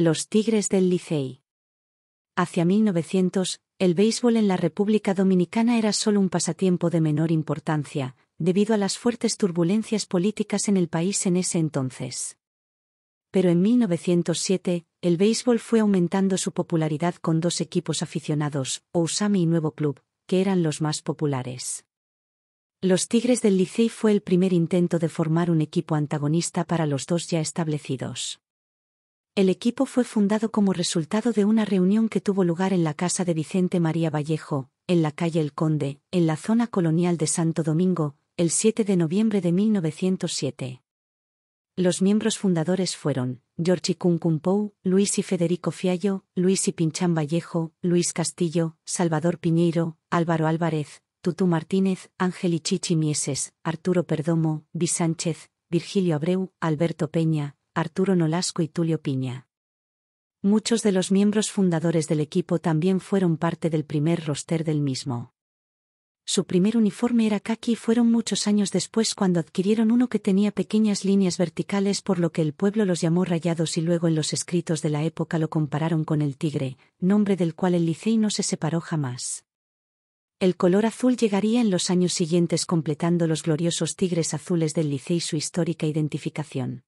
Los Tigres del Licey. Hacia 1900, el béisbol en la República Dominicana era solo un pasatiempo de menor importancia, debido a las fuertes turbulencias políticas en el país en ese entonces. Pero en 1907, el béisbol fue aumentando su popularidad con dos equipos aficionados, Ousami y Nuevo Club, que eran los más populares. Los Tigres del Licey fue el primer intento de formar un equipo antagonista para los dos ya establecidos. El equipo fue fundado como resultado de una reunión que tuvo lugar en la casa de Vicente María Vallejo, en la calle El Conde, en la zona colonial de Santo Domingo, el 7 de noviembre de 1907. Los miembros fundadores fueron Giorgi Cuncumpou, Luis y Federico Fiallo, Luis y Pinchán Vallejo, Luis Castillo, Salvador Piñeiro, Álvaro Álvarez, Tutú Martínez, Ángel y Chichi Mieses, Arturo Perdomo, Vi Sánchez, Virgilio Abreu, Alberto Peña, Arturo Nolasco y Tulio Piña. Muchos de los miembros fundadores del equipo también fueron parte del primer roster del mismo. Su primer uniforme era khaki y fueron muchos años después cuando adquirieron uno que tenía pequeñas líneas verticales por lo que el pueblo los llamó rayados y luego en los escritos de la época lo compararon con el tigre, nombre del cual el Licey no se separó jamás. El color azul llegaría en los años siguientes completando los gloriosos tigres azules del Licey su histórica identificación.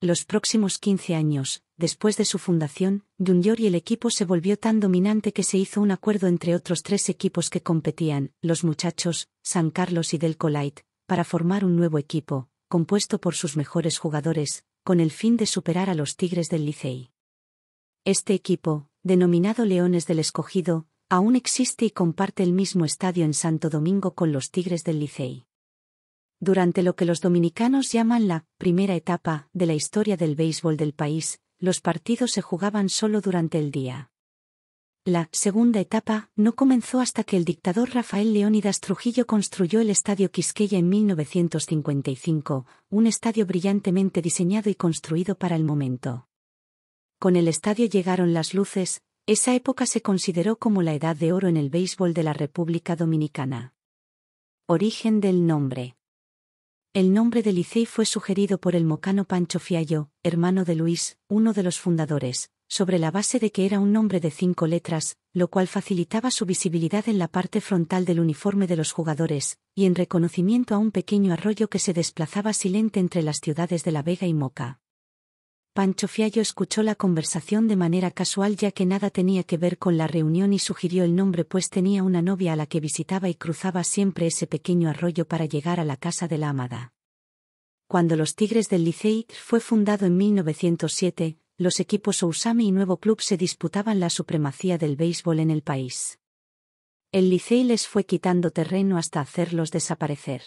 Los próximos 15 años, después de su fundación, Junior y el equipo se volvió tan dominante que se hizo un acuerdo entre otros tres equipos que competían, los muchachos, San Carlos y Del Colite, para formar un nuevo equipo, compuesto por sus mejores jugadores, con el fin de superar a los Tigres del Licey. Este equipo, denominado Leones del Escogido, aún existe y comparte el mismo estadio en Santo Domingo con los Tigres del Licey. Durante lo que los dominicanos llaman la primera etapa de la historia del béisbol del país, los partidos se jugaban solo durante el día. La segunda etapa no comenzó hasta que el dictador Rafael Leónidas Trujillo construyó el Estadio Quisqueya en 1955, un estadio brillantemente diseñado y construido para el momento. Con el estadio llegaron las luces, esa época se consideró como la edad de oro en el béisbol de la República Dominicana. Origen del nombre. El nombre de Licey fue sugerido por el mocano Pancho Fiallo, hermano de Luis, uno de los fundadores, sobre la base de que era un nombre de cinco letras, lo cual facilitaba su visibilidad en la parte frontal del uniforme de los jugadores, y en reconocimiento a un pequeño arroyo que se desplazaba silente entre las ciudades de La Vega y Moca. Pancho Fiallo escuchó la conversación de manera casual ya que nada tenía que ver con la reunión y sugirió el nombre pues tenía una novia a la que visitaba y cruzaba siempre ese pequeño arroyo para llegar a la casa de la amada. Cuando los Tigres del Licey fue fundado en 1907, los equipos Ousami y Nuevo Club se disputaban la supremacía del béisbol en el país. El Licey les fue quitando terreno hasta hacerlos desaparecer.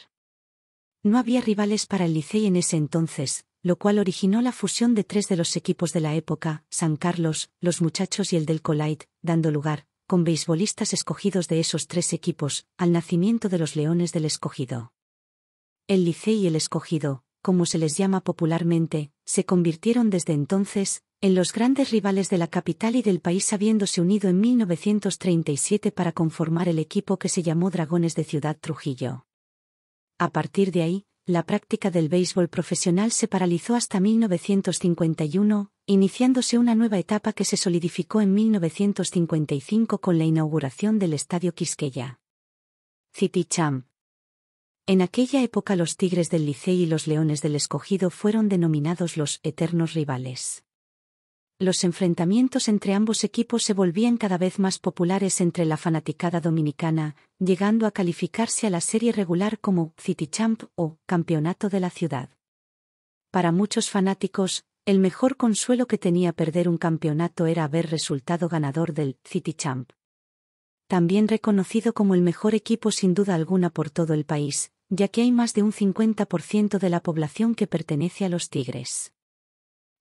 No había rivales para el Licey en ese entonces, lo cual originó la fusión de tres de los equipos de la época, San Carlos, los muchachos y el del Colite, dando lugar, con beisbolistas escogidos de esos tres equipos, al nacimiento de los Leones del Escogido. El Licey y el Escogido, como se les llama popularmente, se convirtieron desde entonces, en los grandes rivales de la capital y del país habiéndose unido en 1937 para conformar el equipo que se llamó Dragones de Ciudad Trujillo. A partir de ahí, la práctica del béisbol profesional se paralizó hasta 1951, iniciándose una nueva etapa que se solidificó en 1955 con la inauguración del Estadio Quisqueya. City Champ. En aquella época los Tigres del Licey y los Leones del Escogido fueron denominados los eternos rivales los enfrentamientos entre ambos equipos se volvían cada vez más populares entre la fanaticada dominicana, llegando a calificarse a la serie regular como City Champ o Campeonato de la Ciudad. Para muchos fanáticos, el mejor consuelo que tenía perder un campeonato era haber resultado ganador del City Champ. También reconocido como el mejor equipo sin duda alguna por todo el país, ya que hay más de un 50% de la población que pertenece a los Tigres.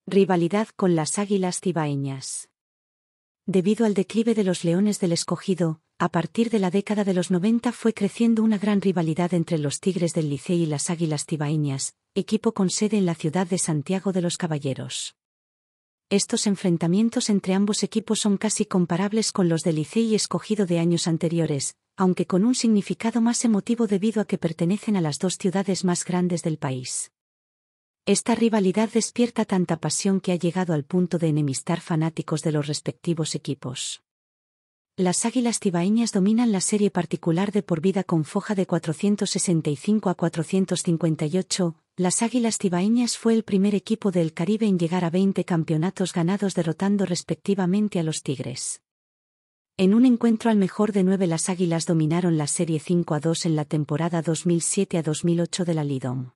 Rivalidad con las Águilas Cibaeñas. Debido al declive de los Leones del Escogido, a partir de la década de los 90 fue creciendo una gran rivalidad entre los Tigres del Licey y las Águilas Cibaeñas, equipo con sede en la ciudad de Santiago de los Caballeros. Estos enfrentamientos entre ambos equipos son casi comparables con los del Licey escogido de años anteriores, aunque con un significado más emotivo debido a que pertenecen a las dos ciudades más grandes del país. Esta rivalidad despierta tanta pasión que ha llegado al punto de enemistar fanáticos de los respectivos equipos. Las Águilas tibaiñas dominan la serie particular de por vida con foja de 465 a 458. Las Águilas tibaiñas fue el primer equipo del Caribe en llegar a 20 campeonatos ganados derrotando respectivamente a los Tigres. En un encuentro al mejor de nueve las Águilas dominaron la serie 5 a 2 en la temporada 2007 a 2008 de la Lidom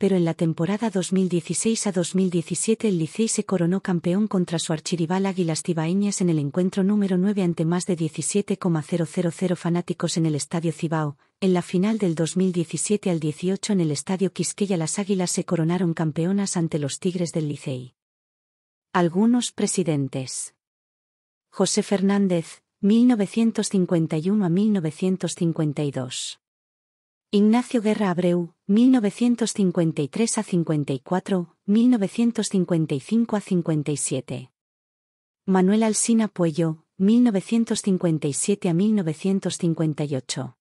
pero en la temporada 2016 a 2017 el Licey se coronó campeón contra su archirival Águilas Cibaeñas en el encuentro número 9 ante más de 17,000 fanáticos en el Estadio Cibao. En la final del 2017 al 18 en el Estadio Quisqueya las Águilas se coronaron campeonas ante los Tigres del Licey. Algunos presidentes. José Fernández, 1951 a 1952. Ignacio Guerra Abreu, 1953 a 54, 1955 a 57. Manuel Alsina Puello, 1957 a 1958.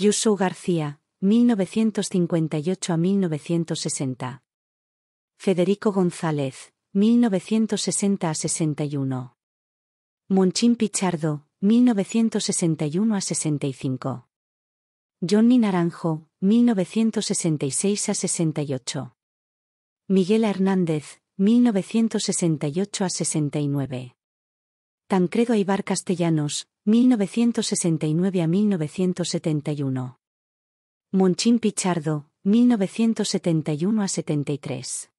Yusu García, 1958 a 1960. Federico González, 1960 a 61. Monchín Pichardo, 1961 a 65. Johnny Naranjo, 1966 a 68. Miguel Hernández, 1968 a 69. Tancredo Aibar Castellanos, 1969 a 1971. Monchín Pichardo, 1971 a 73.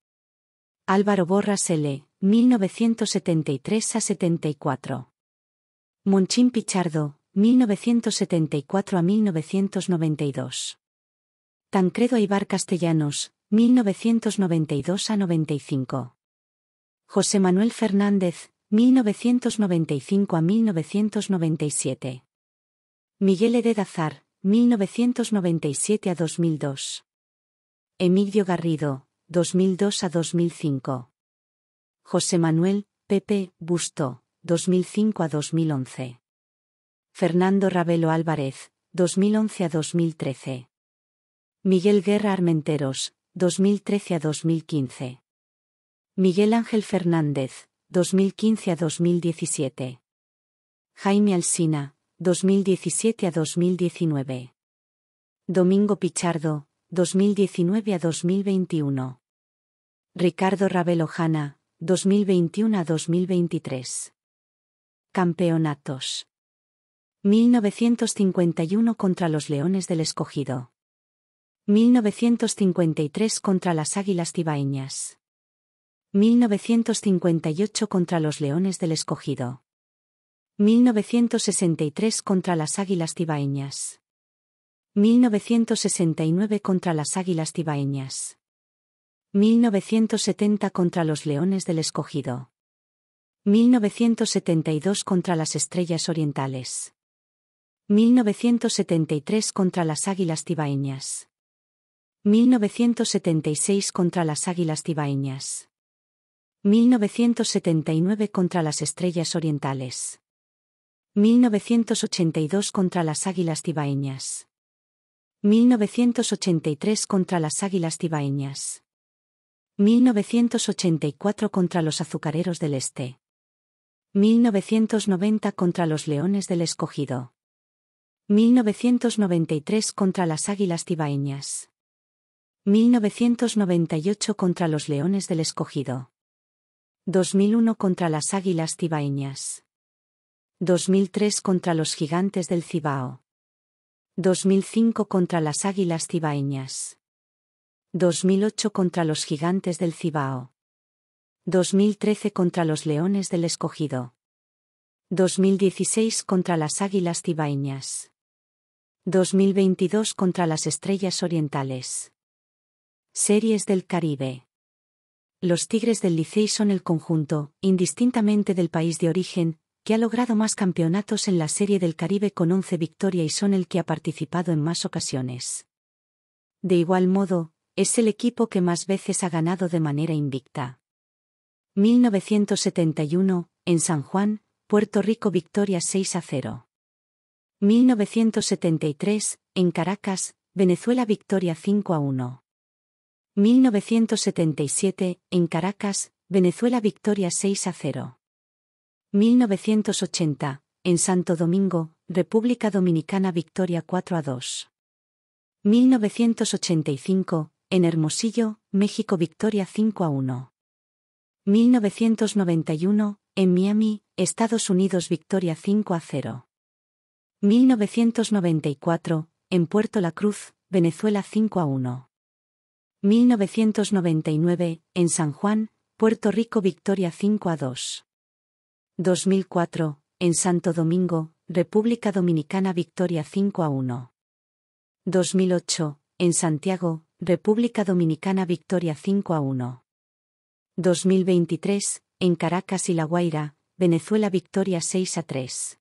Álvaro Borras L., 1973 a 74. Monchín Pichardo, 1974 a 1992. Tancredo Aibar Castellanos, 1992 a 95. José Manuel Fernández, 1995 a 1997. Miguel Ededazar, Azar, 1997 a 2002. Emilio Garrido, 2002 a 2005. José Manuel, Pepe, Busto, 2005 a 2011. Fernando Ravelo Álvarez, 2011 a 2013. Miguel Guerra Armenteros, 2013 a 2015. Miguel Ángel Fernández, 2015 a 2017. Jaime Alsina, 2017 a 2019. Domingo Pichardo, 2019 a 2021. Ricardo Ravelo Jana, 2021 a 2023. Campeonatos. 1951 contra los Leones del Escogido. 1953 contra las Águilas Tibaeñas. 1958 contra los Leones del Escogido. 1963 contra las Águilas Tibaeñas. 1969 contra las Águilas Tibaeñas. 1970 contra los Leones del Escogido. 1972 contra las Estrellas Orientales. 1973 contra las Águilas Tibaeñas. 1976 contra las Águilas Tibaeñas. 1979 contra las Estrellas Orientales. 1982 contra las Águilas Tibaeñas. 1983 contra las Águilas Tibaeñas. 1984 contra los Azucareros del Este. 1990 contra los Leones del Escogido. 1993 contra las Águilas Tibaeñas. 1998 contra los Leones del Escogido. 2001 contra las Águilas Tibaeñas. 2003 contra los Gigantes del Cibao. 2005 contra las Águilas Cibaeñas. 2008 contra los Gigantes del Cibao. 2013 contra los Leones del Escogido. 2016 contra las Águilas Cibaeñas. 2022 contra las Estrellas Orientales. Series del Caribe. Los Tigres del Licey son el conjunto, indistintamente del país de origen, que ha logrado más campeonatos en la Serie del Caribe con 11 victorias y son el que ha participado en más ocasiones. De igual modo, es el equipo que más veces ha ganado de manera invicta. 1971, en San Juan, Puerto Rico victoria 6 a 0. 1973, en Caracas, Venezuela victoria 5 a 1. 1977, en Caracas, Venezuela victoria 6 a 0. 1980, en Santo Domingo, República Dominicana victoria 4 a 2. 1985, en Hermosillo, México victoria 5 a 1. 1991, en Miami, Estados Unidos victoria 5 a 0. 1994, en Puerto La Cruz, Venezuela 5 a 1. 1999, en San Juan, Puerto Rico Victoria 5 a 2. 2004, en Santo Domingo, República Dominicana Victoria 5 a 1. 2008, en Santiago, República Dominicana Victoria 5 a 1. 2023, en Caracas y La Guaira, Venezuela Victoria 6 a 3.